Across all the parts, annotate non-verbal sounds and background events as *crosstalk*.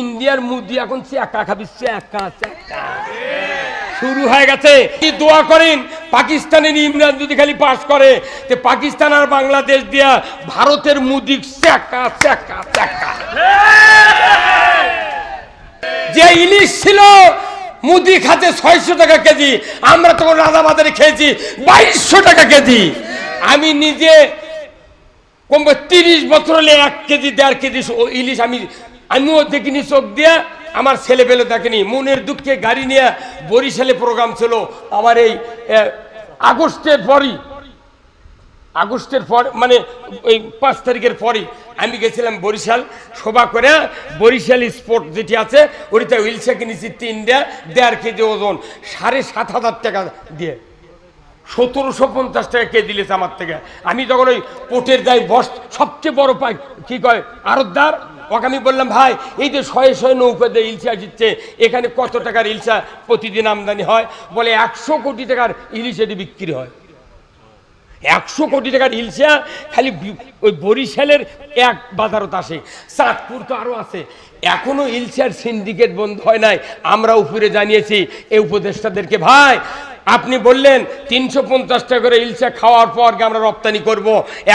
ইন্ডিয়ার মুদি এখন চেকা খাবি চেকা চেকা শুরু হয়ে গেছে কি দোয়া করেন পাকিস্তানের ইমরান যদি খালি পাশ করে তে পাকিস্তান আর বাংলাদেশ দিয়া ভারতের মুদি চেকা চেকা চেকা যে ইলিশ ছিল মুদি খাতে ছয়শো টাকা কেজি আমরা তখন রাজা বাজারে খেয়েছি বাইশশো টাকা কেজি আমি নিজে কমবে তিরিশ বছর হলে এক কেজি দেড় কেজি ইলিশ আমি আমিও দেখিনি চোখ দিয়া আমার ছেলে পেলে দেখেনি মনের দুঃখে গাড়ি নিয়ে বরিশালে প্রোগ্রাম ছিল আমার এই আগস্টের পরই আগস্টের পর মানে ওই পাঁচ তারিখের পরই আমি গেছিলাম বরিশাল শোভা করে বরিশাল স্পোর্ট যেটি আছে ওইটা উইলসে কিনেছি তিনটা দেড় কেজি ওজন সাড়ে সাত হাজার টাকা দিয়ে সতেরোশো পঞ্চাশ টাকা কেজি দিলেছে আমার থেকে আমি তখন ওই পোটের দায় বস সবচেয়ে বড় পাই কি কয় আরতদার ওকে আমি বললাম ভাই এই যে শয়ে শয়ে দিয়ে ইলশা দিচ্ছে এখানে কত টাকার ইলশা প্রতিদিন আমদানি হয় বলে একশো কোটি টাকার ইলিশ এটি বিক্রি হয় একশো কোটি টাকার ইলশা খালি ওই বরিশালের এক বাজারত আসে চাঁদপুর তো আরও আছে এখনও ইলশার সিন্ডিকেট বন্ধ হয় নাই আমরা উপরে জানিয়েছি এই উপদেষ্টাদেরকে ভাই আপনি বললেন তিনশো পঞ্চাশটা করে ইলসা খাওয়ার পর আমরা রপ্তানি করব।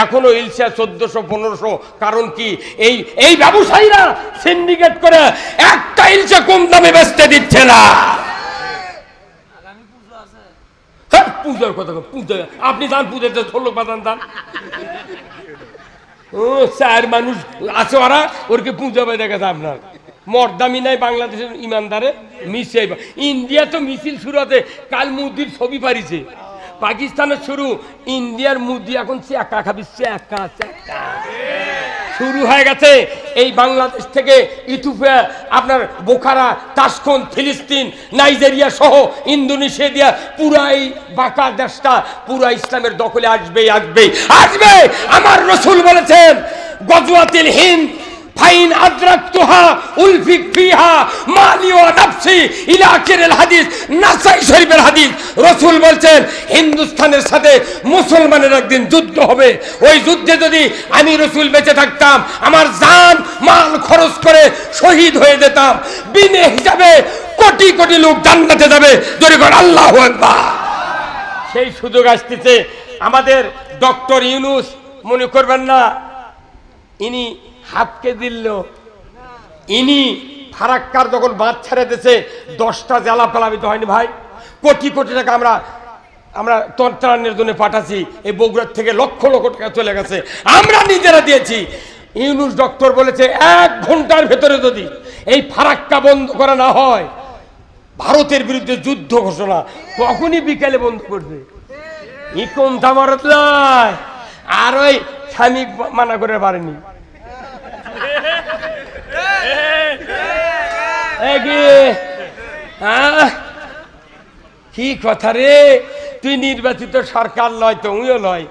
এখনও ইলসা চোদ্দোশো পনেরোশো কারণ কি এই এই ব্যবসায়ীরা সিন্ডিকেট করে একটা ইলসা কম দামে বেচতে দিচ্ছে না হ্যাঁ, পূজার কথা পূজা আপনি যান পূজাতে ষোলো পাতান যান ও স্যার মানুষ আছে ওরা ওরকে পূজা পাই দেখা আপনার মর্দামি নাই বাংলাদেশের ইমানদারে মিসাইব ইন্ডিয়া তো মিছিল শুরু আছে কাল মুদির ছবি পারিছে পাকিস্তানের শুরু ইন্ডিয়ার মুদি এখন সে একা খাবি চেকা আছে শুরু হয়ে গেছে এই বাংলাদেশ থেকে ইথুপিয়া আপনার বোখারা তাসখন ফিলিস্তিন নাইজেরিয়া সহ ইন্দোনেশিয়া দিয়া পুরাই বাঁকা দেশটা পুরা ইসলামের দখলে আসবে আসবে আসবে আমার রসুল বলেছেন গজওয়াতিল হিন্দ ফাইন আদরাকতুহা উলফিক ফিহা নাফসি হাদিস নাসাই শরীফের হাদিস রসুল বলছেন হিন্দুস্তানের সাথে মুসলমানের একদিন যুদ্ধ হবে ওই যুদ্ধে যদি আমি রসুল বেঁচে থাকতাম আমার জান মাল খরচ করে শহীদ হয়ে যেতাম বিনে হিসাবে কোটি কোটি লোক জান্নাতে যাবে জোরে কর সেই সুযোগ আসতেছে আমাদের ডক্টর ইউনুস মনে করবেন না ইনি হাতকে দিল ইনি ফারাক্কার যখন বাঁধ ছেড়ে দিয়েছে দশটা জেলা প্লাবিত হয়নি ভাই কোটি কোটি টাকা আমরা আমরা তন্ত্রাণের জন্য পাঠাচ্ছি এই বগুড়ার থেকে লক্ষ লক্ষ টাকা চলে গেছে আমরা নিজেরা দিয়েছি ইউনুস ডক্টর বলেছে এক ঘন্টার ভেতরে যদি এই ফারাক্কা বন্ধ করা না হয় ভারতের বিরুদ্ধে যুদ্ধ ঘোষণা তখনই বিকেলে বন্ধ করবে ইকম থামারত আর ওই স্বামী মানা করে পারেনি হ্যাঁ? কি কথা রে তুই নির্বাচিত সরকার লয় তো উইও লয়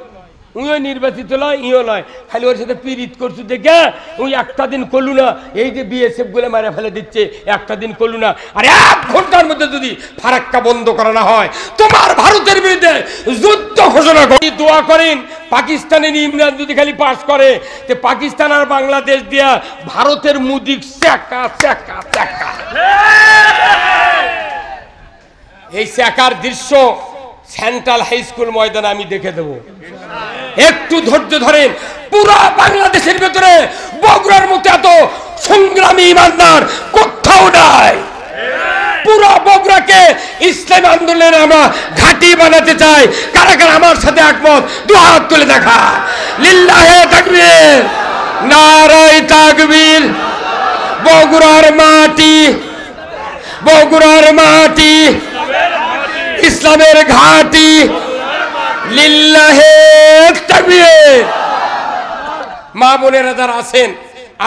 উইও নির্বাচিত লয় ইও লয় খালি ওর সাথে পীড়িত করছু দেখে উই একটা দিন করলু না এই যে বিএসএফ গুলো মারা ফেলে দিচ্ছে একটা দিন করলু না আর এক ঘন্টার মধ্যে যদি ফারাক্কা বন্ধ করানো হয় তোমার ভারতের বিরুদ্ধে যুদ্ধ যুদ্ধ ঘোষণা করি দোয়া করেন পাকিস্তানের ইমরান যদি খালি পাস করে তে পাকিস্তান আর বাংলাদেশ দিয়া ভারতের মুদি চাকা চাকা চাকা এই চাকার দৃশ্য সেন্ট্রাল হাই স্কুল ময়দানে আমি দেখে দেব একটু ধৈর্য ধরেন পুরো বাংলাদেশের ভেতরে বগুড়ার মতো এত সংগ্রামী ইমানদার কোথাও নাই পুরো বগুড়াকে ইসলাম আন্দোলনের আমরা ঘাঁটি বানাতে চাই কারা কারা আমার সাথে একমত দু হাত তুলে দেখা লিল্লাহে তাকবীর নারাই তাকবীর বগুড়ার মাটি বগুড়ার মাটি ইসলামের ঘাটি লিল্লাহে তাকবীর মা বোনেরা যারা আছেন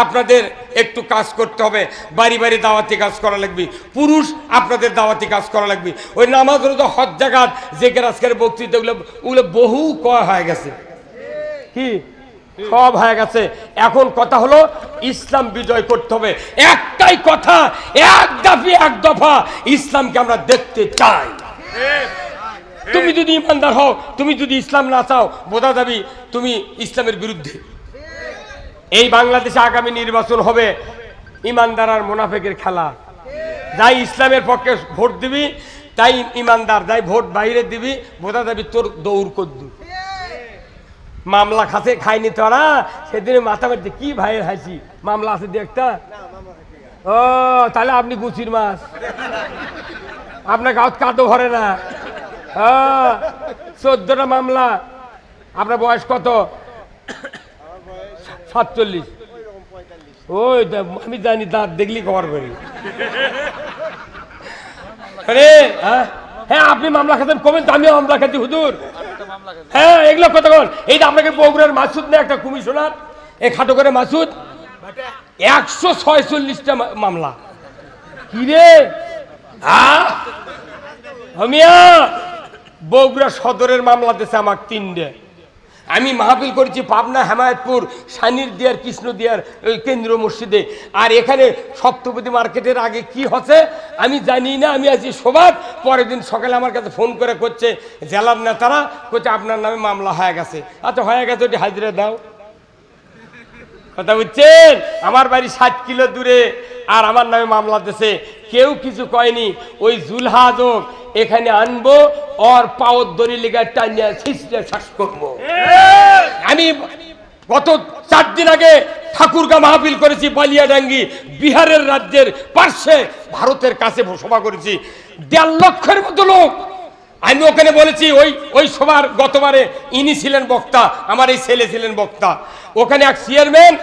আপনাদের একটু কাজ করতে হবে বাড়ি বাড়ি দাওয়াতি কাজ করা লাগবে পুরুষ আপনাদের দাওয়াতি কাজ করা লাগবে ওই নামাজ তো হজ জাগাত যে আজকের বক্তৃতাগুলো ওগুলো বহু কয় হয়ে গেছে কি সব হয়ে গেছে এখন কথা হলো ইসলাম বিজয় করতে হবে একটাই কথা এক দাফি এক দফা ইসলামকে আমরা দেখতে চাই তুমি যদি ইমানদার হও তুমি যদি ইসলাম না চাও বোধা যাবি তুমি ইসলামের বিরুদ্ধে এই বাংলাদেশে আগামী নির্বাচন হবে ইমানদার আর মোনাফেকের খেলা যাই ইসলামের পক্ষে ভোট দিবি তাই ইমানদার যাই ভোট বাইরে দিবি বোঝা যাবি তোর দৌড় করদু মামলা খাসে খাইনি তোরা সেদিনে মাথা মারতে কি ভাইয়ের হাসি মামলা আছে দু একটা ও তাহলে আপনি গুচির মাছ আপনার আজ কাঁদো ভরে না চোদ্দটা মামলা আপনার বয়স কত সাতচল্লিশ ওই আমি জানি দাঁত দেখলি খবর করি হ্যাঁ? হ্যাঁ আপনি মামলা খেতেন কমেন তো আমিও মামলা খেতে হুদুর হ্যাঁ এগুলো কথা বল এই আপনাকে বগুড়ার মাসুদ না একটা কমিশনার এ খাটো করে মাসুদ একশো ছয়চল্লিশটা মামলা কিরে আমিয়া হ্যাঁ? বগুড়া সদরের মামলা দিয়েছে আমার তিনটে আমি মাহফিল করেছি পাবনা হেমায়তপুর সানির দিয়ার কৃষ্ণ দিয়ার কেন্দ্র মসজিদে আর এখানে সপ্তপতি মার্কেটের আগে কি হচ্ছে আমি জানি না আমি আজকে সবার পরের দিন সকালে আমার কাছে ফোন করে করছে জেলার নেতারা করছে আপনার নামে মামলা হয়ে গেছে আচ্ছা হয়ে গেছে ওটি হাজিরা দাও কথা বুঝছেন আমার বাড়ি ষাট কিলো দূরে আর আমার নামে মামলা দিছে কেউ কিছু কয়নি ওই জুলহাজ এখানে আনবো ওর পাওয়ার দড়ি লেগে টানিয়া ছিঁচড়ে শ্বাস করবো আমি গত চার দিন আগে ঠাকুরগা মাহফিল করেছি বালিয়াডাঙ্গি বিহারের রাজ্যের পার্শ্বে ভারতের কাছে সভা করেছি দেড় লক্ষের মতো লোক আমি ওখানে বলেছি ওই ওই সবার গতবারে ইনি ছিলেন বক্তা আমার এই ছেলে ছিলেন বক্তা ওখানে এক চেয়ারম্যান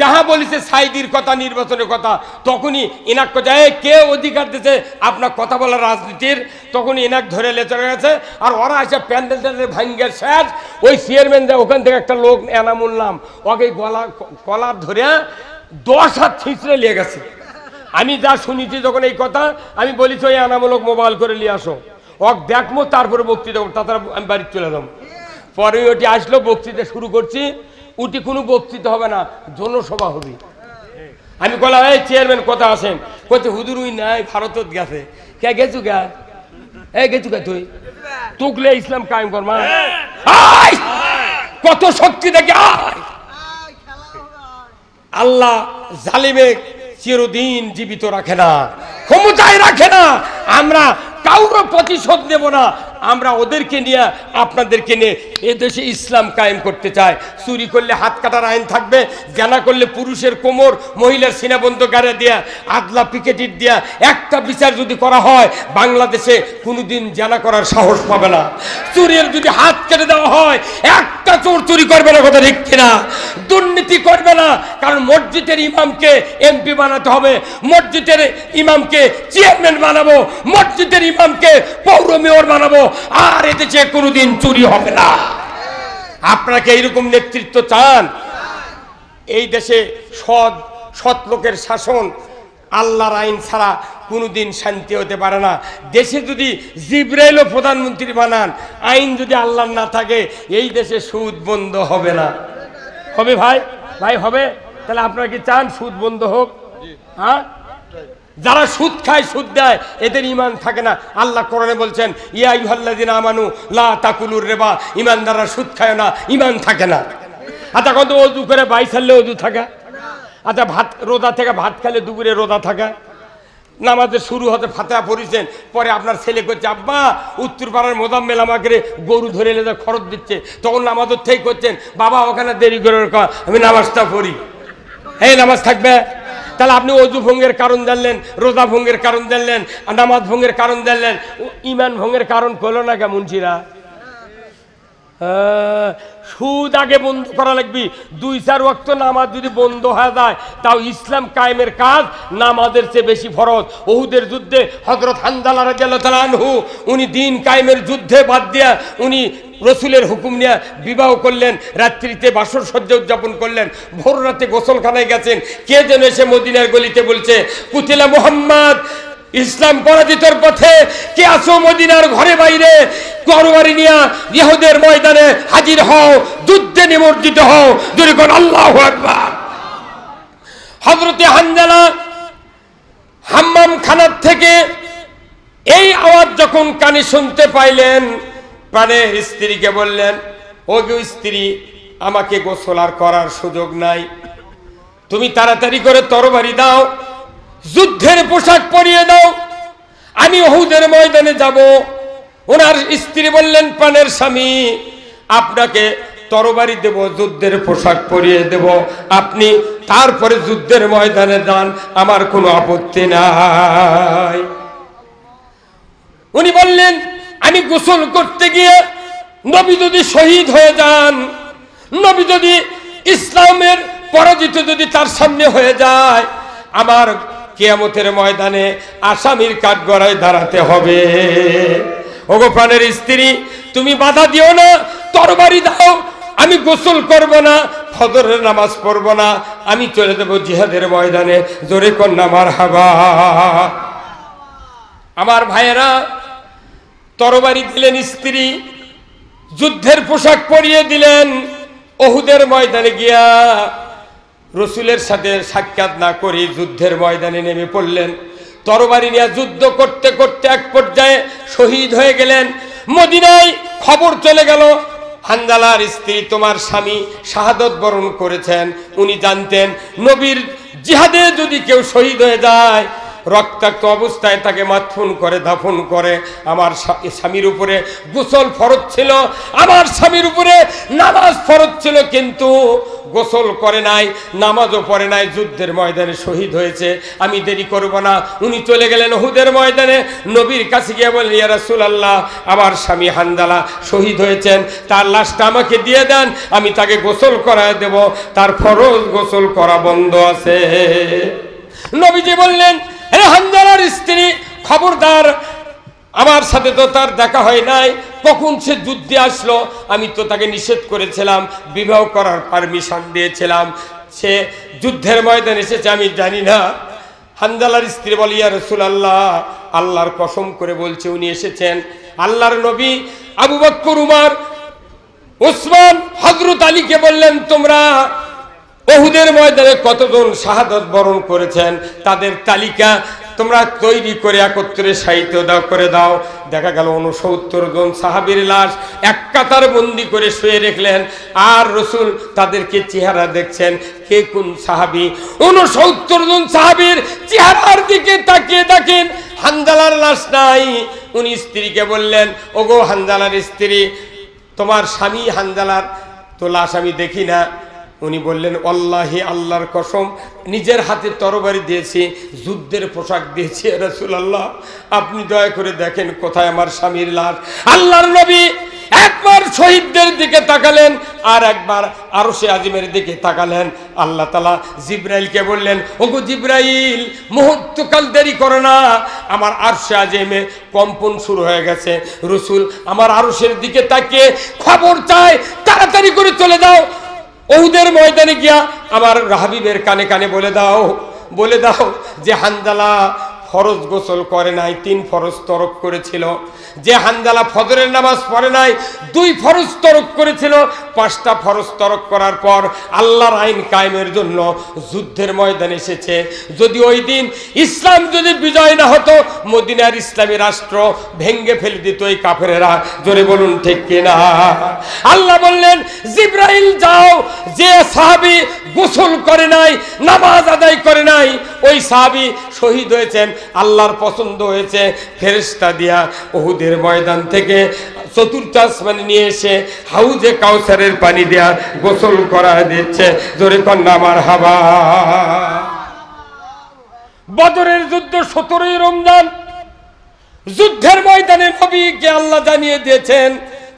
যাহা বলিছে সাইদির কথা নির্বাচনের কথা তখনই এনাক যায় কে অধিকার দিতে আপনার কথা বলা রাজনীতির তখনই এনাক ধরে লেচে গেছে আর ওরা আসে প্যান্ডেল ট্যান্ডেল ভাঙ্গের শেষ ওই চেয়ারম্যানরা ওখান থেকে একটা লোক এনাম নাম ওকে গলা কলার ধরে দশ হাত ছিঁচড়ে নিয়ে গেছে আমি যা শুনেছি যখন এই কথা আমি বলেছি ওই এনামূলক মোবাইল করে নিয়ে আসো ওক দেখবো তারপরে বক্তৃতা তাছাড়া আমি বাড়ি চলে এলাম পরে ওটি আসলো বক্তৃতা শুরু করছি ওটি কোনো বক্তৃতা হবে না জনসভা হবে আমি কলা এই চেয়ারম্যান কথা আছেন কোথায় হুদুর উই নাই ভারতত গেছে কে গেছু গা এ গেছু গা তুই তুকলে ইসলাম কায়েম কর মা কত শক্তি দেখে আল্লাহ জালিমে চিরদিন জীবিত রাখে না ক্ষমতায় রাখে না আমরা কাউর প্রতিশোধ নেব না আমরা ওদেরকে নিয়ে আপনাদেরকে নিয়ে এদেশে ইসলাম কায়েম করতে চাই চুরি করলে হাত কাটার আইন থাকবে জানা করলে পুরুষের কোমর মহিলার সিনাবন্ধ গাড়ে দেওয়া আদলা পিকেটির দেওয়া একটা বিচার যদি করা হয় বাংলাদেশে কোনোদিন জানা করার সাহস পাবে না চুরির যদি হাত কেটে দেওয়া হয় একটা চোর চুরি করবে না কথা ঠিক না দুর্নীতি করবে না কারণ মসজিদের ইমামকে এমপি বানাতে হবে মসজিদের ইমামকে চেয়ারম্যান বানাবো মসজিদের ইমামকে পৌর মেয়র বানাবো আর এদেশে কোনোদিন চুরি হবে না আপনাকে এইরকম নেতৃত্ব চান এই দেশে সৎ সৎ লোকের শাসন আল্লাহর আইন ছাড়া কোনোদিন শান্তি হতে পারে না দেশে যদি জিব্রাইলও প্রধানমন্ত্রী বানান আইন যদি আল্লাহর না থাকে এই দেশে সুদ বন্ধ হবে না হবে ভাই ভাই হবে তাহলে আপনারা কি চান সুদ বন্ধ হোক হ্যাঁ যারা সুদ খায় সুদ দেয় এদের ইমান থাকে না আল্লাহ কোরআনে বলছেন ইয়া ইহল্লাদিন আমানু লা তাকুলুর রেবা দ্বারা সুদ খায় না ইমান থাকে না আচ্ছা কত অজু করে বাই ছাড়লে অজু থাকা আচ্ছা ভাত রোদা থেকে ভাত খেলে দুপুরে রোদা থাকা নামাজে শুরু হতে ফাতেহা পড়েছেন পরে আপনার ছেলে করছে আব্বা উত্তরপাড়ার মোদাম্মেল আমাকে গরু ধরে এনে খরচ দিচ্ছে তখন নামাজের থেকে করছেন বাবা ওখানে দেরি করে আমি নামাজটা পড়ি এই নামাজ থাকবে তাহলে আপনি অজু ভঙ্গের কারণ জানলেন রোজা ভঙ্গের কারণ জানলেন নামাজ ভঙ্গের কারণ জানলেন ইমান ভঙ্গের কারণ করলো না কেমন সুদ আগে বন্ধ করা লাগবে দুই চার ওয়াক্ত নামাজ যদি বন্ধ হয়ে যায় তাও ইসলাম কায়েমের কাজ নামাজের চেয়ে বেশি ফরজ ওহুদের যুদ্ধে হজরত হানজালা উনি দিন কায়েমের যুদ্ধে বাদ দিয়া উনি রসুলের হুকুম নিয়ে বিবাহ করলেন রাত্রিতে বাসর সহ্য উদযাপন করলেন ভোর রাতে গোসলখানায় গেছেন কে যেন এসে মদিনার গলিতে বলছে কুতিলা মোহাম্মদ ইসলাম পরাজিতর পথে কে আসো মদিনার ঘরে বাইরে করবারি নিয়া ইহুদের ময়দানে হাজির হও যুদ্ধে নিমজ্জিত হও যদি কোন আল্লাহ একবার হজরতে হানজালা হাম্মাম খানার থেকে এই আওয়াজ যখন কানে শুনতে পাইলেন প্রাণে স্ত্রীকে বললেন ও স্ত্রী আমাকে গোসল আর করার সুযোগ নাই তুমি তাড়াতাড়ি করে তরবারি দাও যুদ্ধের পোশাক পরিয়ে দাও আমি ওহুদের ময়দানে যাব ওনার স্ত্রী বললেন প্রাণের স্বামী আপনাকে তরবারি দেব যুদ্ধের পোশাক পরিয়ে দেব আপনি তারপরে যুদ্ধের ময়দানে যান আমার কোনো আপত্তি নাই উনি বললেন আমি গোসল করতে গিয়ে নবী যদি শহীদ হয়ে যান নবী যদি ইসলামের পরাজিত যদি তার সামনে হয়ে যায় আমার কিয়ামতের ময়দানে আসামির কাঠগড়ায় দাঁড়াতে হবে ভগবানের স্ত্রী তুমি বাধা দিও না তরবারি দাও আমি গোসল করব না ফদরের নামাজ পড়ব না আমি চলে দেব জিহাদের ময়দানে জোরে কন্যা মার হাবা আমার ভাইয়েরা তরবারি দিলেন স্ত্রী যুদ্ধের পোশাক পরিয়ে দিলেন অহুদের ময়দানে গিয়া রসুলের সাথে সাক্ষাৎ না করে যুদ্ধের ময়দানে নেমে পড়লেন তরবারি নিয়ে যুদ্ধ করতে করতে এক পর্যায়ে শহীদ হয়ে গেলেন মদিনায় খবর চলে গেল হান্দালার স্ত্রী তোমার স্বামী শাহাদত বরণ করেছেন উনি জানতেন নবীর জিহাদে যদি কেউ শহীদ হয়ে যায় রক্তাক্ত অবস্থায় তাকে মাথুন করে দাফন করে আমার স্বামীর উপরে গোসল ফরজ ছিল আমার স্বামীর উপরে নামাজ ফরজ ছিল কিন্তু গোসল করে নাই নামাজও পড়ে নাই যুদ্ধের ময়দানে শহীদ হয়েছে আমি দেরি করব না উনি চলে গেলেন হুদের ময়দানে নবীর কাছে গিয়ে বলেন ইয়া আল্লাহ আমার স্বামী হান্দালা শহীদ হয়েছেন তার লাশটা আমাকে দিয়ে দেন আমি তাকে গোসল করায় দেব তার ফরজ গোসল করা বন্ধ আছে নবীজি বললেন এই হানজালার স্ত্রী খবরদার আমার সাথে তো তার দেখা হয় নাই কখন সে যুদ্ধে আসলো আমি তো তাকে নিষেধ করেছিলাম বিবাহ করার পারমিশন দিয়েছিলাম সে যুদ্ধের ময়দান এসেছে আমি জানি না হানজালার স্ত্রী বলি ইয়া রসুল আল্লাহ আল্লাহর কসম করে বলছে উনি এসেছেন আল্লাহর নবী আবু বক্কর উমার ওসমান হজরত আলীকে বললেন তোমরা বহুদের ময়দানে কতজন শাহাদত বরণ করেছেন তাদের তালিকা তোমরা তৈরি করে একত্রে সাহিত্য দাও করে দাও দেখা গেল উনসত্তর জন সাহাবির লাশ এক কাতার বন্দি করে শুয়ে রেখলেন আর রসুল তাদেরকে চেহারা দেখছেন কে কোন সাহাবি উনসত্তর জন সাহাবির চেহারার দিকে তাকিয়ে দেখেন হানজালার লাশ নাই উনি স্ত্রীকে বললেন ওগো হানজালার স্ত্রী তোমার স্বামী হানজালার তো লাশ আমি দেখি না উনি বললেন অল্লাহি আল্লাহর কসম নিজের হাতে তরবারি দিয়েছি যুদ্ধের পোশাক দিয়েছি রসুল আল্লাহ আপনি দয়া করে দেখেন কোথায় আমার স্বামীর লাশ আল্লাহর নবী একবার শহীদদের দিকে তাকালেন আর একবার আরো সে আজিমের দিকে তাকালেন আল্লাহ তালা জিব্রাইলকে বললেন ওগু জিব্রাইল মুহূর্তকাল দেরি করো না আমার আরশে আজিমে কম্পন শুরু হয়ে গেছে রসুল আমার আরশের দিকে তাকিয়ে খবর চায় তাড়াতাড়ি করে চলে যাও ওহুদের ময়দানে গিয়া আমার রাহাবিবের কানে কানে বলে দাও বলে দাও যে হান্দালা ফরজ গোসল করে নাই তিন ফরজ তরক করেছিল যে হানজালা ফজরের নামাজ পড়ে নাই দুই ফরজ তরক করেছিল পাঁচটা ফরজ তরক করার পর আল্লাহর আইন কায়েমের জন্য যুদ্ধের ময়দান এসেছে যদি ওই দিন ইসলাম যদি বিজয় না হতো মদিনার ইসলামী রাষ্ট্র ভেঙ্গে ফেলে দিত এই কাফেরেরা জোরে বলুন ঠিক কিনা আল্লাহ বললেন জিব্রাইল যাও যে সাহাবি গোসল করে নাই নামাজ আদায় করে নাই ওই সাহাবি শহীদ হয়েছেন আল্লাহর পছন্দ হয়েছে ফেরেস্তা দিয়া ওহুদের ময়দান থেকে চতুর্থ আসমানে নিয়ে এসে হাউজে কাউসারের পানি দেয়া গোসল করা দিচ্ছে জোরে কন্যা আমার হাবা বদরের যুদ্ধ সতেরোই রমজান যুদ্ধের ময়দানে নবীকে আল্লাহ জানিয়ে দিয়েছেন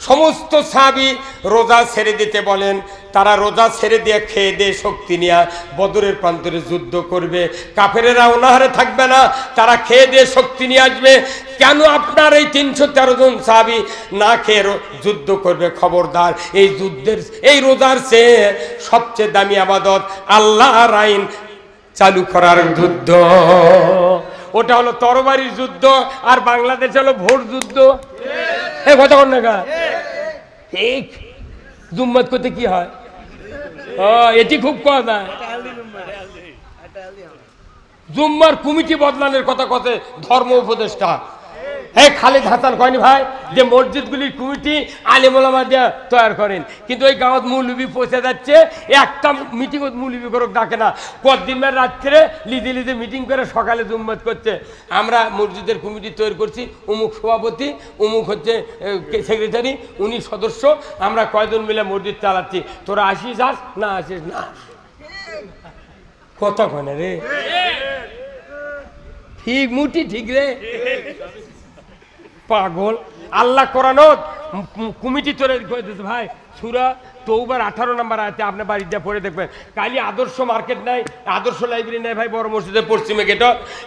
সমস্ত সাবি রোজা ছেড়ে দিতে বলেন তারা রোজা ছেড়ে দিয়ে খেয়ে দিয়ে শক্তি নিয়ে বদরের প্রান্তরে যুদ্ধ করবে কাফেরেরা ওনাহারে থাকবে না তারা খেয়ে দিয়ে শক্তি নিয়ে আসবে কেন আপনার এই তিনশো তেরো জন সাবি না খেয়ে যুদ্ধ করবে খবরদার এই যুদ্ধের এই রোজার চেয়ে সবচেয়ে দামি আবাদত আল্লাহ আইন চালু করার যুদ্ধ ওটা হলো তরবারির যুদ্ধ আর বাংলাদেশ হলো ভোট যুদ্ধ এ কথা কন্যা ঠিক জুম্মাত করতে কি হয় ও এটি খুব কয় হ্যাঁ। জুম্মার কমিটি বদলানোর কথা কথে ধর্ম উপদেষ্টা হ্যাঁ খালেদ হাসান কয়নি ভাই যে মসজিদগুলির কমিটি আলিমুলামা দিয়ে তৈরি করেন কিন্তু ওই গাঁত মৌলবি পৌঁছে যাচ্ছে একটা মিটিং মৌলবি করক ডাকে না কদিনের রাত্রে লিজে লিজে মিটিং করে সকালে জুম্মত করছে আমরা মসজিদের কমিটি তৈরি করছি অমুক সভাপতি অমুক হচ্ছে সেক্রেটারি উনি সদস্য আমরা কয়জন মিলে মসজিদ চালাচ্ছি তোরা আসিস আস না আসিস না কতক্ষণে রে ঠিক মুটি ঠিক রে পাগল আল্লাহ কোরআন কমিটি তৈরি করে ভাই সুরা তৌবার আঠারো নাম্বার আয়তে আপনি বাড়িতে পড়ে দেখবেন কালি আদর্শ মার্কেট নাই আদর্শ লাইব্রেরি নাই ভাই বড় মসজিদের পশ্চিমে গেট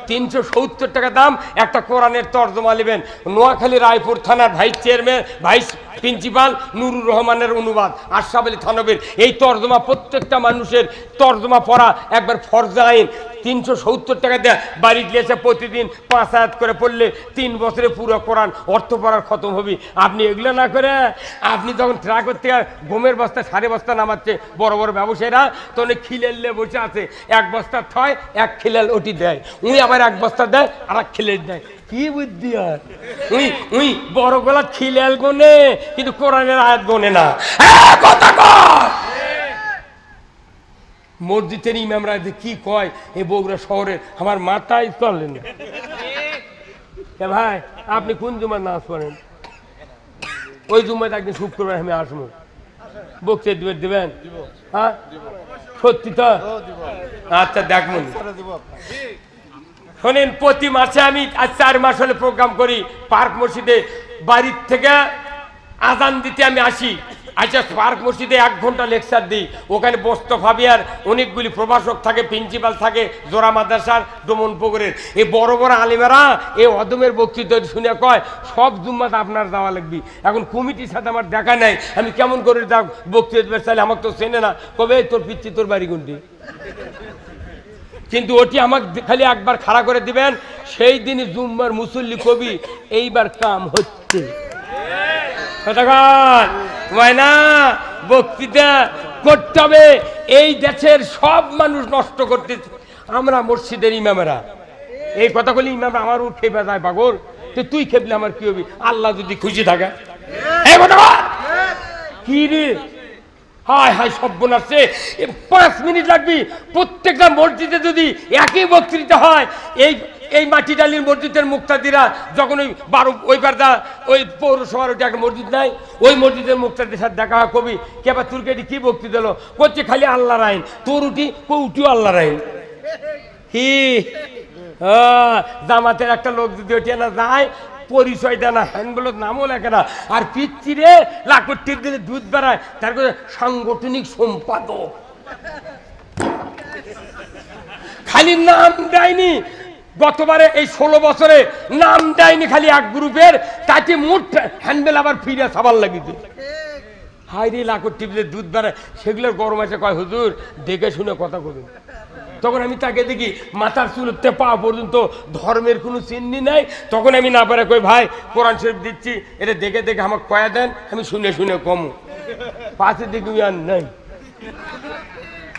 তিনশো সত্তর টাকা দাম একটা কোরআনের তর্জমা নেবেন নোয়াখালী রায়পুর থানার vice chairman vice principal Nurur রহমানের অনুবাদ আশরাফ আলী থানবের এই তর্জমা প্রত্যেকটা মানুষের তর্জমা পড়া একবার ফরজা আইন তিনশো সত্তর টাকা দেয় বাড়ি গিয়েছে প্রতিদিন পাঁচ হাজার করে পড়লে তিন বছরে পুরো কোরআন অর্থ পড়ার খতম হবে আপনি এগুলো না করে আপনি যখন ট্রাক করতে গমের বস্তা সাড়ে বস্তা নামাচ্ছে বড় বড় ব্যবসায়ীরা তো অনেক লে বসে আছে এক বস্তা থয় এক খিলেল ওটি দেয় উনি আবার এক বস্তা দেয় আর এক খিলের দেয় কি বুদ্ধি আর উই উই বড় গলা খিলাল গোনে কিন্তু কোরআনের আয়াত গোনে না হ্যাঁ, কথা কর মসজিদের ইমামরা যে কি কয় এ বগুড়া শহরে আমার মাথায় চলেন না ভাই আপনি কোন জুমার নাচ পড়েন ওই জুমাতে একদিন শুক্রবার আমি আসবো বকতে দিবেন দিবেন হ্যাঁ সত্যি তো আচ্ছা দেখুন শোনেন প্রতি মাসে আমি আজ চার মাস হলে প্রোগ্রাম করি পার্ক মসজিদে বাড়ির থেকে আজান দিতে আমি আসি আচ্ছা পার্ক মসজিদে এক ঘন্টা লেকচার দিই ওখানে ফাবিয়ার অনেকগুলি প্রভাষক থাকে প্রিন্সিপাল থাকে জোরা মাদ্রাসার ডোমনপুকুরের এই বড় বড় আলিমেরা এই অদমের বক্তৃতা শুনে কয় সব জুম্মাত আপনার যাওয়া লাগবে এখন কমিটির সাথে আমার দেখা নাই আমি কেমন করে দাও বক্তৃতা দেবে তাহলে আমাকে তো চেনে না কবে তোর পিচ্ছি তোর বাড়ি গুন্ডি কিন্তু ওটি আমাকে খালি একবার খাড়া করে দিবেন সেই দিনই জুম্মার মুসল্লি কবি এইবার কাম হচ্ছে কথাগণ তোমায় বক্তৃতা করতে হবে এই দেশের সব মানুষ নষ্ট করতেছে আমরা মসজিদের ইমামেরা এই কথাগুলি ইমাম আমার উঠে বেড়ায় পাগল তো তুই খেপলে আমার কি হবে আল্লাহ যদি খুশি থাকে কি রে হায় হায় সব্যনাশে পাঁচ মিনিট লাগবি প্রত্যেকটা মসজিদে যদি একই বক্তৃতা হয় এই এই মাটি ডালির মসজিদের মুক্তাদিরা যখন ওই বারো ওই পারদা ওই পৌরসভার ওইটা একটা মসজিদ নাই ওই মসজিদের মুক্তাদির সাথে দেখা হয় কবি কেবা কেটে কী বক্তি দিল করছে খালি আল্লাহ রাইন তোর উঠি কো উঠিও আল্লাহ রাইন হি জামাতের একটা লোক যদি ওঠে না যায় পরিচয় দেয় না হ্যান্ডগুলোর নামও লেখে না আর পিচ্ছিরে লাকুর টিপ দিলে দুধ বেড়ায় তার সাংগঠনিক সম্পাদক খালি নাম দেয়নি গতবারে এই ষোলো বছরে নাম দেয়নি খালি এক গ্রুপের তাতে মুঠ হ্যান্ডেল আবার ফিরে সাবার লাগিছে হাইরে লাকড় টিপলে দুধ বেড়ায় সেগুলোর গরম আছে কয় হুজুর দেখে শুনে কথা বলুন তখন আমি তাকে দেখি মাথার চুলতে পা পর্যন্ত ধর্মের কোনো চিহ্নি নাই তখন আমি না পারে কই ভাই কোরআন শরীফ দিচ্ছি এটা দেখে দেখে আমাকে কয়া দেন আমি শুনে শুনে কম পাশে দেখি আর নাই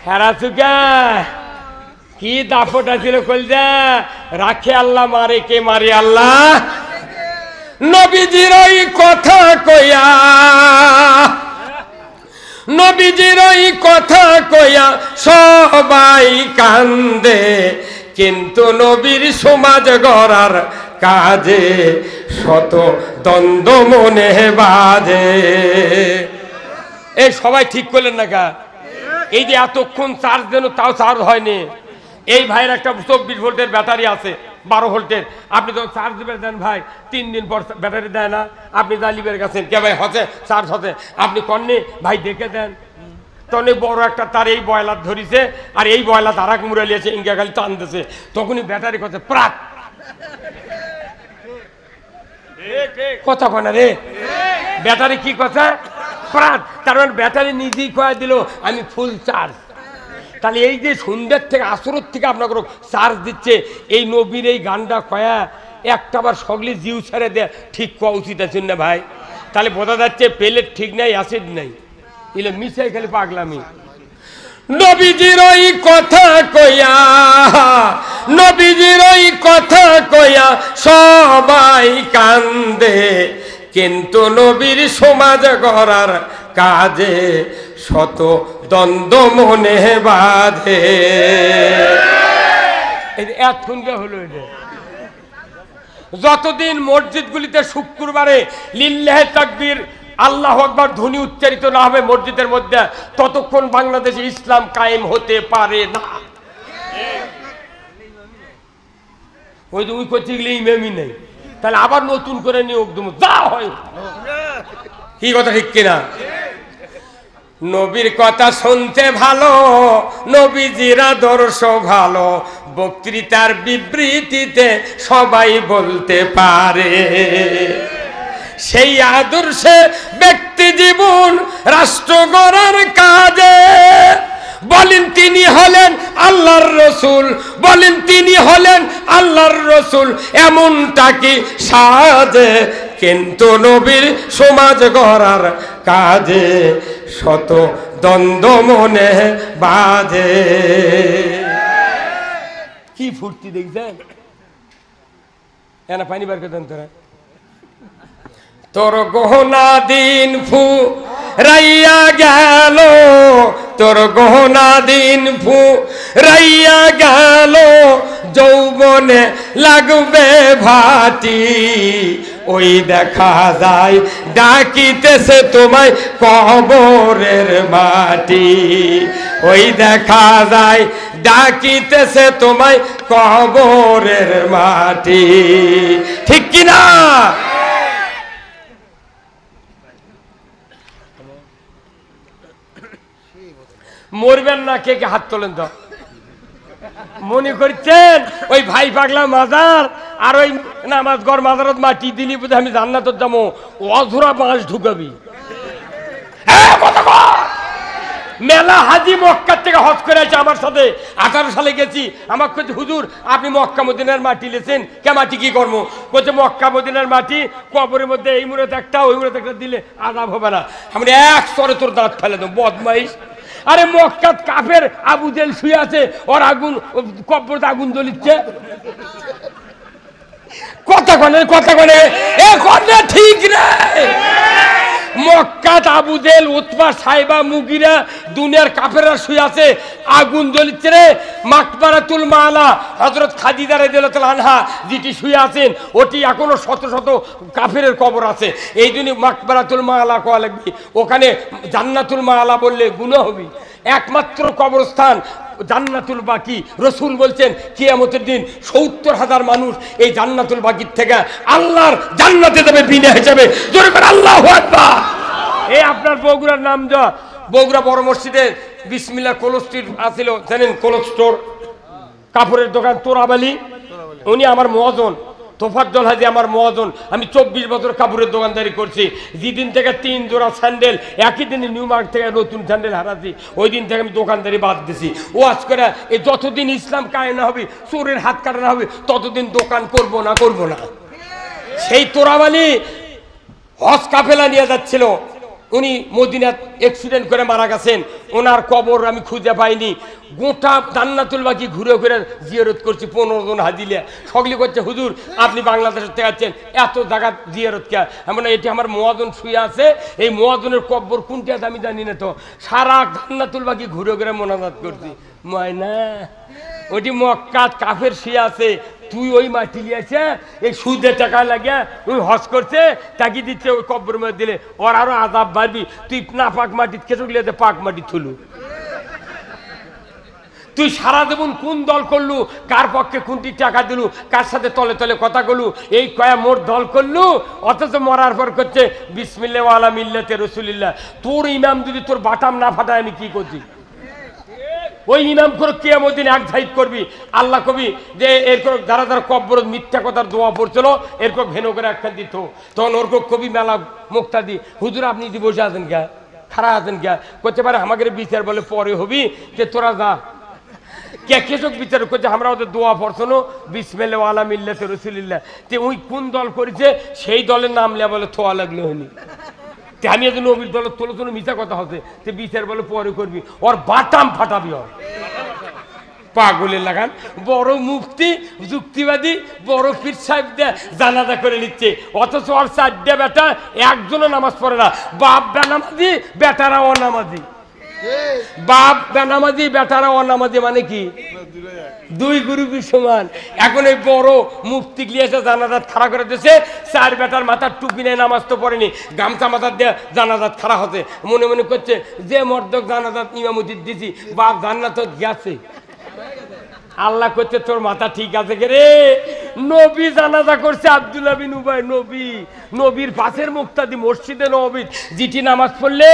হেরা হ্যাঁ, চুকা কি দাপটা ছিল কলজা রাখে আল্লাহ মারে কে মারে আল্লাহ নবীজির ওই কথা কইয়া নবীজির ওই কথা কইয়া সবাই কান্দে কিন্তু নবীর সমাজ গড়ার কাজে শত দ্বন্দ্ব মনে বাজে এই সবাই ঠিক করলেন না গা এই যে এতক্ষণ চার্জ দেন তাও চার্জ হয়নি এই ভাইয়ের একটা চব্বিশ ভোল্টের ব্যাটারি আছে বারো ভোল্টের আপনি যখন চার্জ দেন ভাই তিন দিন পর ব্যাটারি দেয় না আপনি জালিবের কাছে কে ভাই হচ্ছে চার্জ হচ্ছে আপনি কন্যে ভাই দেখে দেন অনেক বড় একটা তার এই বয়লার ধরিছে আর এই বয়লা তারাক মুড়ে লিয়েছে ইঙ্গা খালি টানতেছে তখনই ব্যাটারি করছে প্রাক কথা কনা রে ব্যাটারি কি কথা প্রাণ তার মানে ব্যাটারি নিজেই কয়ে দিল আমি ফুল চার্জ তাহলে এই যে সন্ধ্যার থেকে আসরত থেকে আপনাকে চার্জ দিচ্ছে এই নবীর এই গানটা কয়া একটা আবার সকলে জিউ ছেড়ে দেয়া ঠিক কোয়া উচিত আছেন না ভাই তাহলে বোঝা যাচ্ছে পেলের ঠিক নাই অ্যাসিড নাই এলে মিশাই খালি পাগলামি নবীজির ওই কথা কইয়া নবীজির ওই কথা কইয়া সবাই কান্দে কিন্তু নবীর সমাজ গড়ার কাজে শত দ্বন্দ্ব মনে বাধে এতক্ষণকে হলো যতদিন মসজিদগুলিতে শুক্রবারে লিল্লাহ তাকবির আল্লাহ আকবার ধ্বনি উচ্চারিত না হবে মসজিদের মধ্যে ততক্ষণ বাংলাদেশে ইসলাম কায়েম হতে পারে না ওই যে উই গেলে মেমি নেই তাহলে আবার নতুন করে নিয়োগ দেবো যা হয় হ্যাঁ। কি কথা ঠিক কিনা নবীর কথা শুনতে ভালো নবীজির আদর্শ ভালো বক্তৃতার বিবৃতিতে সবাই বলতে পারে সেই আদর্শে ব্যক্তি জীবন রাষ্ট্র গড়ার কাজে বলেন তিনি হলেন আল্লাহর রসুল বলেন তিনি হলেন আল্লাহর রসুল এমনটা কি সাজে কিন্তু নবীর সমাজ গড়ার কাজে শত দ্বন্দ্ব মনে বাজে কি ফুর্তি দেখছেন এনা পানি বার করতেন তোরা তোর গহনা দিন ফু রাইয়া গেল তোর গহনা দিন ফু রাইয়া গেল যৌবনে লাগবে ভাটি ওই দেখা যায় ডাকিতেছে তোমায় কবরের মাটি ওই দেখা যায় ডাকিতেছে তোমায় কবরের মাটি ঠিক কিনা মরবেন না কে কে হাত তোলেন দাও মনে করছেন ওই ভাই পাগলা মাজার আর ওই নামাজ গড় মাজারত মাটি দিলি বুঝে আমি জান্নাত যাবো অধুরা মাস ঢুকাবি মেলা হাজি মক্কার থেকে হজ করে আছে আমার সাথে আঠারো সালে গেছি আমার কচ্ছে হুজুর আপনি মক্কা মদিনার মাটি লেছেন কে মাটি কি কর্ম কচ্ছে মক্কা মদিনার মাটি কবরের মধ্যে এই মুহূর্তে একটা ওই মুহূর্তে একটা দিলে আদাব হবে না আমরা এক স্তরে তোর দাঁত ফেলে দেবো বদমাইশ আরে মক্কাত কাপের আবু জেল শুয়ে আছে ওর আগুন কব্বর আগুন জ্বলিচ্ছে কথা কনে কথা কনে এ কনে ঠিক নেই মক্কাত আবুদেল উৎপা সাইবা মুগিরা দুনিয়ার কাফেরা শুয়ে আছে আগুন জ্বলিচ্ছে রে মাকবারাতুল মালা হজরত খাদিদা রেদুল্লাহ আনহা যেটি শুয়ে আছেন ওটি এখনো শত শত কাফেরের কবর আছে এই জন্য মাকবারাতুল মালা কোয়া লাগবি ওখানে জান্নাতুল মালা বললে গুণ হবি একমাত্র কবরস্থান জান্নাতুল বাকি রসুল বলছেন কিয়ামতের দিন সত্তর হাজার মানুষ এই জান্নাতুল বাকির থেকে আল্লাহর জান্নাতে যাবে বিনা হিসাবে আল্লাহ এই আপনার বগুড়ার নাম যা বগুড়া বড় মসজিদে বিসমিল্লা কোলস্ট্রিট আসিল জানেন কোলস্টোর কাপড়ের দোকান তোরাবালি উনি আমার মহাজন তোফাজ্জল হাজি আমার মহাজন আমি চব্বিশ বছর কাপড়ের দোকানদারি করছি যেদিন থেকে তিন জোড়া স্যান্ডেল একই দিনে নিউ মার্ক থেকে নতুন স্যান্ডেল হারাচ্ছি ওই দিন থেকে আমি দোকানদারি বাদ দিছি ও আজ করে এই যতদিন ইসলাম কায়না হবে চোরের হাত কাটানো হবে ততদিন দোকান করব না করব না সেই তোরাবালি হস কাফেলা নিয়ে যাচ্ছিল উনি মদিনাত অ্যাক্সিডেন্ট করে মারা গেছেন ওনার কবর আমি খুঁজে পাইনি গোটা দান্নাতুল বাকি ঘুরে ঘুরে জিয়ারত করছি পনেরো জন হাজিলে সকলে করছে হুজুর আপনি বাংলাদেশের থেকে আছেন এত জায়গা জিয়ারত কে মানে এটি আমার মহাজন শুয়ে আছে এই মহাজনের কবর কোনটি আছে আমি জানি না তো সারা দান্নাতুল বাকি ঘুরে ঘুরে মোনাজাত করছি ময়না ওটি মক্কা কাফের শুয়ে আছে তুই ওই মাটি লিয়েছে এই সুদে টাকা লাগিয়া ওই হস করছে তাকে দিচ্ছে ওই কব্বর মধ্যে দিলে ওর আরো আজাব বাড়বি তুই না পাক মাটি খেটুক লিয়েছে পাক মাটি থুলু তুই সারা দেবন কোন দল করলু কার পক্ষে কোনটি টাকা দিলু কার সাথে তলে তলে কথা করলু এই কয়া মোর দল করলু অথচ মরার পর করছে বিসমিল্লা আলা মিল্লাতে রসুলিল্লাহ তোর ইমাম যদি তোর বাটাম না ফাটায় আমি কি করছি ওই ইমাম করে কেয়ামত দিন এক ঝাইপ করবি আল্লাহ কবি যে এরকম যারা যারা কব্বর মিথ্যা কথার দোয়া পড়ছিল এরকম ভেন করে একটা দিত তখন ওরকম কবি মেলা মুক্তা দি হুজুর আপনি যদি বসে আছেন গা খারা আছেন গা করতে পারে আমাকে বিচার বলে পরে হবি যে তোরা যা কে কেসক বিচার করছে আমরা ওদের দোয়া পড়ছনো বিসমেলে ওয়ালা তে রসুলিল্লা যে ওই কোন দল করেছে সেই দলের নাম লেয়া বলে থোয়া লাগলো হয়নি তে আমি একজন নবীর দল তোলো তোলো মিছা কথা হচ্ছে তে বিচার বলে পরে করবি ওর বাটাম ফাটাবি ওর পাগলে লাগান বড় মুক্তি যুক্তিবাদী বড় পীর সাহেব জানাজা করে নিচ্ছে অথচ ওর চারটে বেটা একজনও নামাজ পড়ে না বাপ বেনামাজি বেটারা অনামাজি বাপ বেনামাজি বেটারা অনামাজি মানে কি দুই গুরু সমান এখন এই বড় মুফতি গিয়েছে জানাজাত খাড়া করে দিয়েছে চার বেটার মাথার টুপি নেয় নামাজ তো পড়েনি গামছা মাথার দিয়ে জানাজাত খাড়া হতে মনে মনে করছে যে মর্দক জানাজাত ইমামতির দিছি বাপ জান্নাত গেছে আল্লাহ করতে তোর মাথা ঠিক আছে কে রে নবী জানাজা করছে আবদুল্লাহ বিন উবাই নবী নবীর পাশের মুক্তাদি মসজিদে নবী জিটি নামাজ পড়লে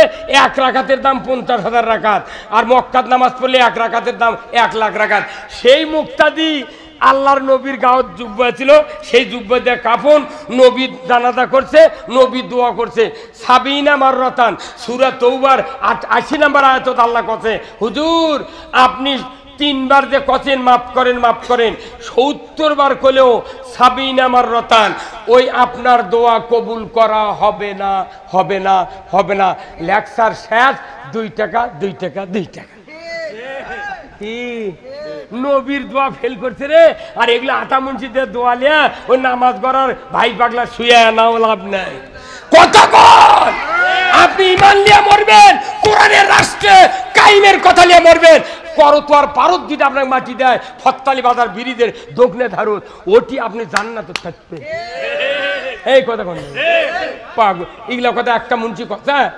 এক রাখাতের দাম পঞ্চাশ হাজার রাখাত আর মক্কাত নামাজ পড়লে এক রাখাতের দাম এক লাখ রাখাত সেই মুক্তাদি আল্লাহর নবীর গাঁত জুব্বা ছিল সেই জুব্বা দিয়ে কাফন নবী জানাজা করছে নবী দোয়া করছে সাবিনা মারতান সুরা তৌবার আট আশি নাম্বার আয়ত আল্লাহ করছে হুজুর আপনি তিনবার যে কচেন মাফ করেন মাফ করেন সত্তর বার করলেও সাবিন আমার রতান ওই আপনার দোয়া কবুল করা হবে না হবে না হবে না লেকচার শেষ দুই টাকা দুই টাকা দুই টাকা নবীর দোয়া ফেল করছে রে আর এগুলো আটা মুন্সিদের দোয়া লিয়া ওই নামাজ গড়ার ভাই পাগলা শুয়ে আনাও লাভ নাই কতক্ষণ আপনি ইমান নিয়ে মরবেন কোরআনের রাষ্ট্রে কাইমের কথা নিয়ে মরবেন তো আর পারত যেটা আপনাকে মাটি দেয় ফত্তালি বাজার বিড়িদের দোকনে ধারত ওটি আপনি তো থাকবে এই কথা কোন পাগল কথা একটা মুন্সি কথা হ্যাঁ,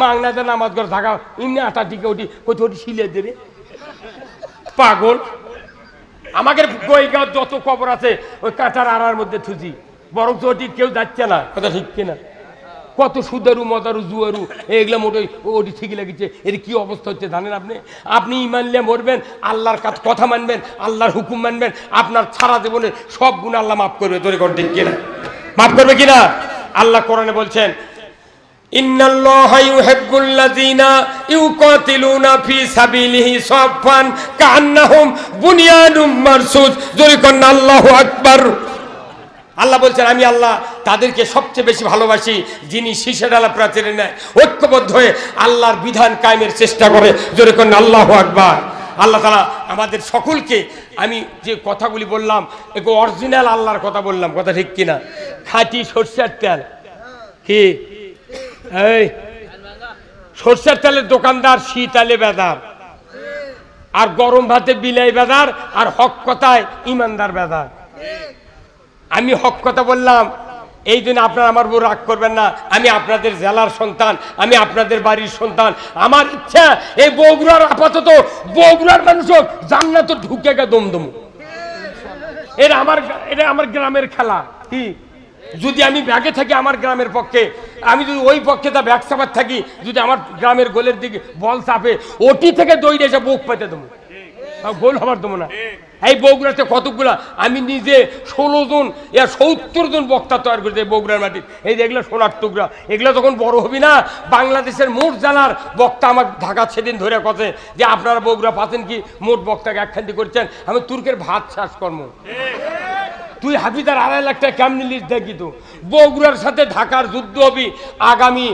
মাংনাতে নামাজ করে থাকা এমনি আটা টিকে ওটি কোথাও ওটি শিলে দেবে পাগল আমাদের গইগাঁও যত কবর আছে ওই কাঁটার আড়ার মধ্যে থুজি বরং ওটি কেউ যাচ্ছে না কথা ঠিক কিনা কত সুদারু মদারু জুয়ারু এগুলো মোটেই ওটি ঠিকই লাগিছে এর কি অবস্থা হচ্ছে জানেন আপনি আপনি ইমানলে মরবেন আল্লাহর কাজ কথা মানবেন আল্লাহর হুকুম মানবেন আপনার ছাড়া জীবনের সব গুণ আল্লাহ মাফ করবে তোর কর ঠিক কিনা মাফ করবে কিনা আল্লাহ কোরআনে বলছেন আল্লাহ আকবর আল্লাহ বলছেন আমি আল্লাহ তাদেরকে সবচেয়ে বেশি ভালোবাসি যিনি শীষে ডালা প্রাচীরে নেয় ঐক্যবদ্ধ হয়ে আল্লাহর বিধান কায়েমের চেষ্টা করে যেরকম আল্লাহ আকবার আল্লাহ তালা আমাদের সকলকে আমি যে কথাগুলি বললাম একে অরিজিনাল আল্লাহর কথা বললাম কথা ঠিক কিনা খাঁটি সর্ষের তেল কি এই সর্ষের তেলের দোকানদার শীত আলে বেদার আর গরম ভাতে বিলাই বেদার আর হক কথায় ইমানদার বেদার আমি হক কথা বললাম এই দিন আপনারা আমার বউ রাগ করবেন না আমি আপনাদের জেলার সন্তান আমি আপনাদের বাড়ির সন্তান আমার ইচ্ছা এই বগুড়ার আপাতত বগুড়ার মানুষ হোক জান্নাত ঢুকে গে দমদম এটা আমার এটা আমার গ্রামের খেলা কি যদি আমি ব্যাগে থাকি আমার গ্রামের পক্ষে আমি যদি ওই পক্ষে তা ব্যাগ সাবার থাকি যদি আমার গ্রামের গোলের দিকে বল চাপে ওটি থেকে দৌড়ে এসে বুক পেতে দেবো গোল হবার দেবো না এই বগুড়াতে কতগুলো আমি নিজে ষোলো জন ইয়া সত্তর জন বক্তা তৈরি করেছি এই বগুড়ার মাটি এই দেখলে সোনার টুকরা এগুলো যখন বড় হবি না বাংলাদেশের মোট জানার বক্তা আমার ঢাকা সেদিন ধরে কথে যে আপনারা বগুড়া পাচ্ছেন কি মোট বক্তাকে একখান্তি করছেন আমি তুর্কের ভাত চাষ কর্ম তুই হাবিদার আড়াই লাখ টাকা কেমনি লিস্ট দেখি তো বগুড়ার সাথে ঢাকার যুদ্ধ হবি আগামী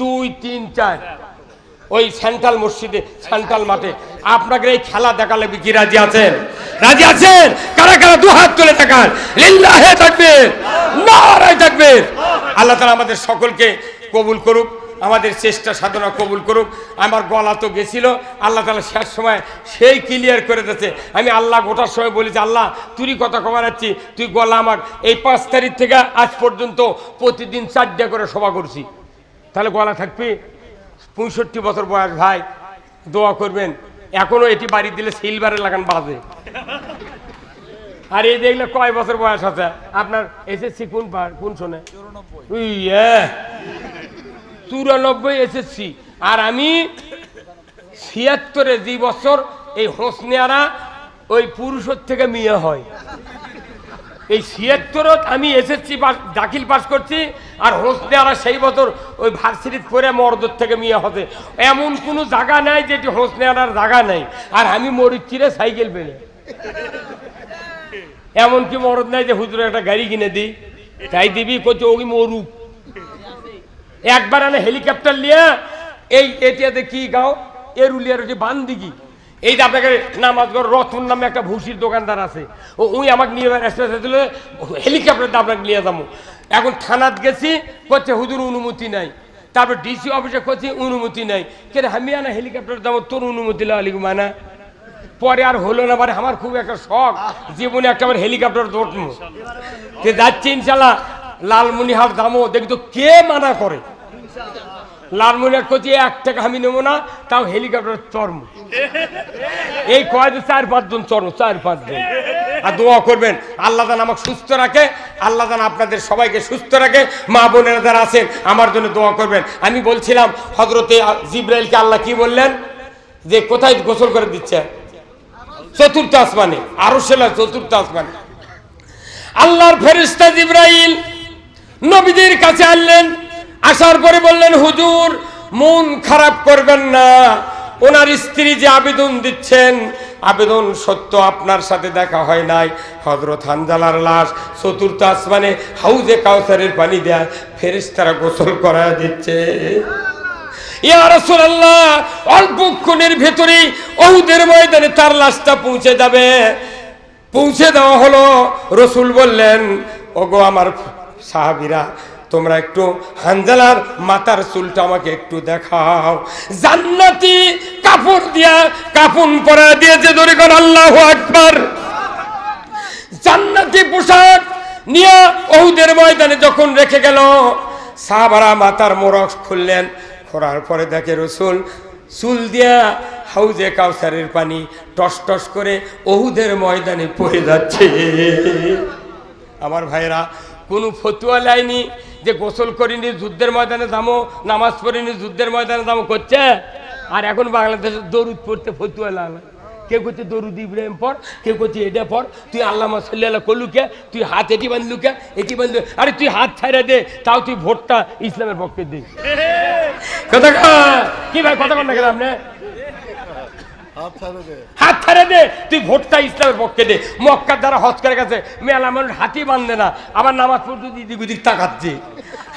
দুই তিন চার ওই সেন্ট্রাল মসজিদে সেন্ট্রাল মাঠে আপনাকে এই খেলা দেখালে কি রাজি আছেন রাজি আছেন কারা কারা দু হাত তুলে দেখান হয়ে থাকবে নারায় থাকবে আল্লাহ তালা আমাদের সকলকে কবুল করুক আমাদের চেষ্টা সাধনা কবুল করুক আমার গলা তো গেছিল আল্লাহ তালা শেষ সময় সেই ক্লিয়ার করে দিয়েছে আমি আল্লাহ গোটার সময় বলি যে আল্লাহ তুই কথা যাচ্ছি তুই গলা আমার এই পাঁচ তারিখ থেকে আজ পর্যন্ত প্রতিদিন চারটে করে সভা করছি তাহলে গলা থাকবি পঁয়ষট্টি বছর বয়স ভাই দোয়া করবেন এখনো এটি বাড়ি দিলে সিলভারে লাগান বাজে আর এই দেখলে কয় বছর বয়স আছে আপনার এসএসসি কোন কোন শোনে চুরানব্বই এসএসসি আর আমি ছিয়াত্তরে যে বছর এই হোসনিয়ারা ওই পুরুষের থেকে মেয়ে হয় এই ছিয়াত্তরত আমি এসএসসি পাস দাখিল পাস করছি আর হোসনে আরা সেই বছর ওই ভার্সিটিত পরে মরদর থেকে মিয়ে হতে এমন কোনো জায়গা নাই যেটি হোসনে আনার জায়গা নাই আর আমি মরির চিরে সাইকেল পেলে এমনকি মরদ নাই যে হুজুর একটা গাড়ি কিনে দিই তাই দিবি কচু ওই মরুক একবার আনে হেলিকপ্টার নিয়ে এই এটিয়াতে কি গাও এরুলিয়ার ওটি বান্দিগি এই যে আপনাকে নামাজগর রতন নামে একটা ভুসির দোকানদার আছে ও উই আমাকে নিয়ে রাস্তাতে দিল হেলিকপ্টার আপনাকে নিয়ে যাবো এখন থানাত গেছি করছে হুজুর অনুমতি নাই তারপর ডিসি অফিসে করছি অনুমতি নাই কেন আমি আনা হেলিকপ্টার যাবো তোর অনুমতি লালি মানা পরে আর হলো না মানে আমার খুব একটা শখ জীবনে একটা আমার হেলিকপ্টার যে যাচ্ছি ইনশাল্লাহ লালমনিহাট দামো দেখি তো কে মানা করে লালমনিয়ার কচি এক টাকা আমি নেবো না তাও হেলিকপ্টার চর্ম এই কয়েদে চার পাঁচজন চর্ম চার পাঁচজন আর দোয়া করবেন আল্লাহ দান আমাকে সুস্থ রাখে আল্লাহ দান আপনাদের সবাইকে সুস্থ রাখে মা বোনেরা যারা আছেন আমার জন্য দোয়া করবেন আমি বলছিলাম হজরতে জিব্রাইলকে আল্লাহ কি বললেন যে কোথায় গোসল করে দিচ্ছে চতুর্থ আসমানে আরো সেলা চতুর্থ আসমানে আল্লাহর ফেরিস্তা জিব্রাইল নবীদের কাছে আনলেন আসার পরে বললেন হুজুর মন খারাপ করবেন না ওনার স্ত্রী যে আবেদন দিচ্ছেন আবেদন সত্য আপনার সাথে দেখা হয় নাই হজরত হানজালার লাশ চতুর্থ আসমানে হাউজে কাউসারের পানি দেয়া ফেরেস তারা গোসল করা দিচ্ছে ইয়ারসুল্লাহ অল্পক্ষণের ভেতরেই অহুদের ময়দানে তার লাশটা পৌঁছে যাবে পৌঁছে দেওয়া হলো রসুল বললেন ওগো আমার সাহাবিরা তোমরা একটু হানজালার মাথার চুলটা আমাকে একটু দেখাও জান্নাতি কাপড় দিয়া কাপুন পরা দিয়েছে কর আল্লাহ আকবার জান্নাতি পোশাক নিয়ে ওহুদের ময়দানে যখন রেখে গেল সাবারা মাতার মোরক খুললেন খোরার পরে দেখে রসুল চুল দিয়া হাউজে কাউসারের পানি টস টস করে ওহুদের ময়দানে পড়ে যাচ্ছে আমার ভাইরা কোনো ফতুয়া লাইনি যে গোসল করিনি যুদ্ধের ময়দানে দামো নামাজ পড়িনি যুদ্ধের ময়দানে দামো করছে আর এখন বাংলাদেশে দরুদ পড়তে ফতুয়া লাগলো কেউ করছে দরুদ ইব্রাহিম পর কেউ করছে এটা পর তুই আল্লাহ সাল্লাহ কে তুই হাত এটি কে এটি বাঁধলু আরে তুই হাত ছাড়া দে তাও তুই ভোটটা ইসলামের পক্ষে দে *laughs* কথা কি ভাই কথা কন না হাত ছাড়ে দে তুই ভোটটা ইসলামের পক্ষে দে মক্কার দ্বারা হজ করে গেছে মেলা মানুষ হাতি বাঁধে না আবার নামাজ পড়তে দিদিক ওদিক তাকাচ্ছে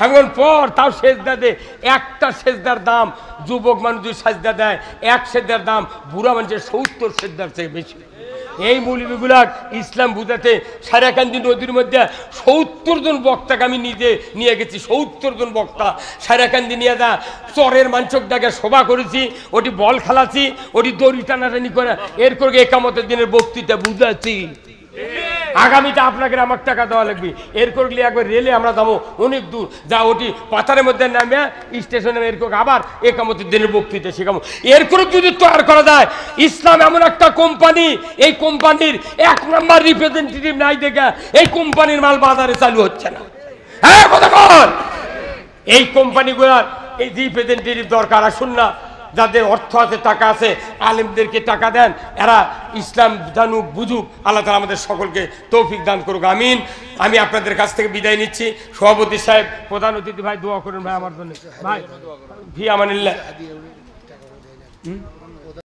এখন পর তাও সেজদা দে একটা সেজদার দাম যুবক মানুষ যদি সাজদা দেয় এক সেজদার দাম বুড়া মানুষের সত্তর সেজদার চেয়ে বেশি এই মৌলবীগুলার ইসলাম বুঝাতে সারাকান্দি নদীর মধ্যে সত্তর জন বক্তাকে আমি নিজে নিয়ে গেছি সত্তর জন বক্তা সারাকান্দি নিয়ে যা চরের মাঞ্চক ডাকে শোভা করেছি ওটি বল খেলাছি ওটি দড়ি টানাটানি করে এর করে একামতের দিনের বক্তৃতা বুঝাচ্ছি আগামীতে আপনাকে আমার টাকা দেওয়া লাগবে এর গেলে একবার রেলে আমরা যাবো অনেক দূর যা ওটি পাথারের মধ্যে নামে স্টেশনে এরকম আবার একামতের দিনের বক্তৃতা শেখাবো এরকম যদি তৈরি করা যায় ইসলাম এমন একটা কোম্পানি এই কোম্পানির এক নম্বর রিপ্রেজেন্টেটিভ নাই দেখে এই কোম্পানির মাল বাজারে চালু হচ্ছে না হ্যাঁ কথা এই কোম্পানিগুলার এই রিপ্রেজেন্টেটিভ দরকার আসুন না যাদের অর্থ আছে টাকা আছে আলেমদেরকে টাকা দেন এরা ইসলাম জানুক বুঝুক আল্লাহ তালা আমাদের সকলকে তৌফিক দান করুক আমিন আমি আপনাদের কাছ থেকে বিদায় নিচ্ছি সভাপতি সাহেব প্রধান অতিথি ভাই দোয়া করুন ভাই আমার জন্য ভাই ভি আমানিল্লা হুম